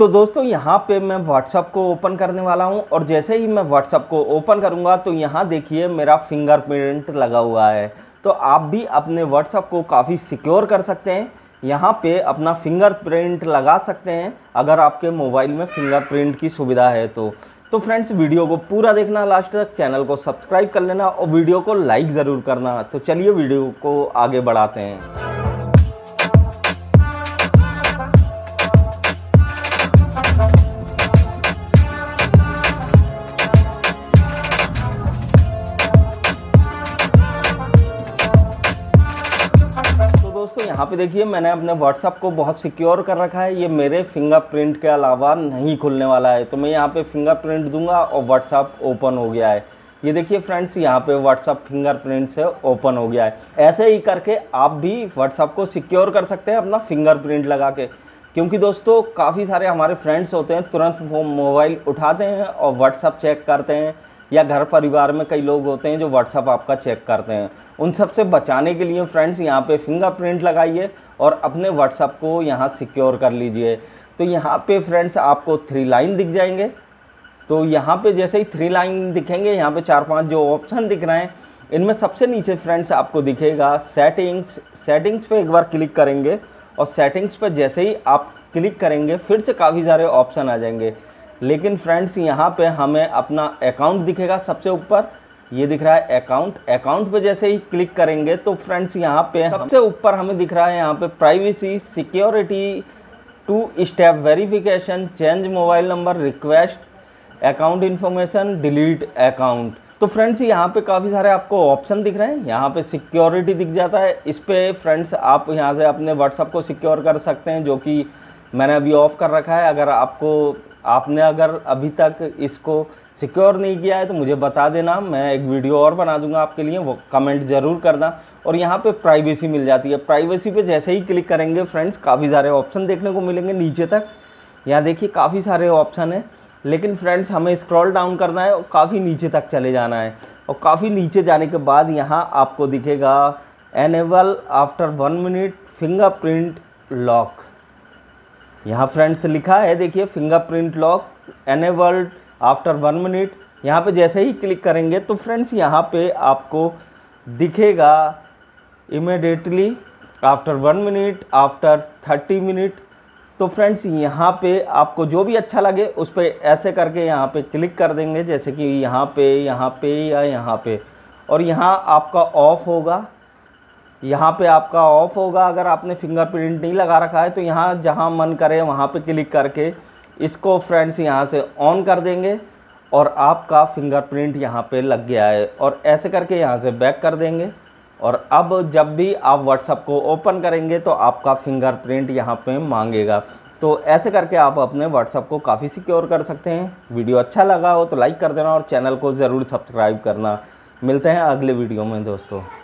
तो दोस्तों यहाँ पे मैं व्हाट्सअप को ओपन करने वाला हूँ और जैसे ही मैं व्हाट्सअप को ओपन करूँगा तो यहाँ देखिए मेरा फिंगरप्रिंट लगा हुआ है तो आप भी अपने व्हाट्सअप को काफ़ी सिक्योर कर सकते हैं यहाँ पे अपना फिंगरप्रिंट लगा सकते हैं अगर आपके मोबाइल में फिंगरप्रिंट की सुविधा है तो तो फ्रेंड्स वीडियो को पूरा देखना लास्ट तक चैनल को सब्सक्राइब कर लेना और वीडियो को लाइक ज़रूर करना तो चलिए वीडियो को आगे बढ़ाते हैं दोस्तों यहाँ पे देखिए मैंने अपने व्हाट्सअप को बहुत सिक्योर कर रखा है ये मेरे फिंगरप्रिंट के अलावा नहीं खुलने वाला है तो मैं यहाँ पे फिंगरप्रिंट दूंगा और व्हाट्सअप ओपन हो गया है ये देखिए फ्रेंड्स यहाँ पे व्हाट्सअप फिंगरप्रिंट से ओपन हो गया है ऐसे ही करके आप भी व्हाट्सअप को सिक्योर कर सकते हैं अपना फिंगरप्रिंट लगा के क्योंकि दोस्तों काफ़ी सारे हमारे फ्रेंड्स होते हैं तुरंत वो मोबाइल उठाते हैं और व्हाट्सअप चेक करते हैं या घर परिवार में कई लोग होते हैं जो व्हाट्सअप आपका चेक करते हैं उन सब से बचाने के लिए फ्रेंड्स यहाँ पे फिंगरप्रिंट लगाइए और अपने व्हाट्सअप को यहाँ सिक्योर कर लीजिए तो यहाँ पे फ्रेंड्स आपको थ्री लाइन दिख जाएंगे तो यहाँ पे जैसे ही थ्री लाइन दिखेंगे यहाँ पे चार पांच जो ऑप्शन दिख रहे हैं इनमें सबसे नीचे फ्रेंड्स आपको दिखेगा सेटिंग्स सेटिंग्स पर एक बार क्लिक करेंगे और सेटिंग्स पर जैसे ही आप क्लिक करेंगे फिर से काफ़ी सारे ऑप्शन आ जाएंगे लेकिन फ्रेंड्स यहाँ पे हमें अपना अकाउंट दिखेगा सबसे ऊपर ये दिख रहा है अकाउंट अकाउंट पे जैसे ही क्लिक करेंगे तो फ्रेंड्स यहाँ पे सबसे ऊपर हमें दिख रहा है यहाँ पे privacy security two step verification change mobile number request account information delete account तो फ्रेंड्स यहाँ पे काफ़ी सारे आपको ऑप्शन दिख रहे हैं यहाँ पे सिक्योरिटी दिख जाता है इस पर फ्रेंड्स आप यहाँ से अपने व्हाट्सअप को सिक्योर कर सकते हैं जो कि मैंने अभी ऑफ़ कर रखा है अगर आपको आपने अगर अभी तक इसको सिक्योर नहीं किया है तो मुझे बता देना मैं एक वीडियो और बना दूंगा आपके लिए वो कमेंट ज़रूर करना और यहाँ पे प्राइवेसी मिल जाती है प्राइवेसी पे जैसे ही क्लिक करेंगे फ्रेंड्स काफ़ी सारे ऑप्शन देखने को मिलेंगे नीचे तक यहाँ देखिए काफ़ी सारे ऑप्शन हैं लेकिन फ्रेंड्स हमें स्क्रॉल डाउन करना है और काफ़ी नीचे तक चले जाना है और काफ़ी नीचे जाने के बाद यहाँ आपको दिखेगा enable after one minute fingerprint lock यहाँ फ्रेंड्स लिखा है देखिए fingerprint lock enabled after one minute यहाँ पे जैसे ही क्लिक करेंगे तो फ्रेंड्स यहाँ पे आपको दिखेगा immediately after one minute after thirty minute तो फ्रेंड्स यहाँ पे आपको जो भी अच्छा लगे उस पर ऐसे करके यहाँ पे क्लिक कर देंगे जैसे कि यहाँ पे यहाँ पे या यहाँ पे और यहाँ आपका ऑफ़ होगा यहाँ पे आपका ऑफ़ होगा अगर आपने फिंगरप्रिंट नहीं लगा रखा है तो यहाँ जहाँ मन करे वहाँ पे क्लिक करके इसको फ्रेंड्स यहाँ से ऑन कर देंगे और आपका फिंगरप्रिंट यहाँ पे लग गया है और ऐसे करके यहाँ से बैक कर देंगे और अब जब भी आप व्हाट्सअप को ओपन करेंगे तो आपका फिंगरप्रिंट यहाँ पे मांगेगा तो ऐसे करके आप अपने व्हाट्सअप को काफ़ी सिक्योर कर सकते हैं वीडियो अच्छा लगा हो तो लाइक कर देना और चैनल को ज़रूर सब्सक्राइब करना मिलते हैं अगले वीडियो में दोस्तों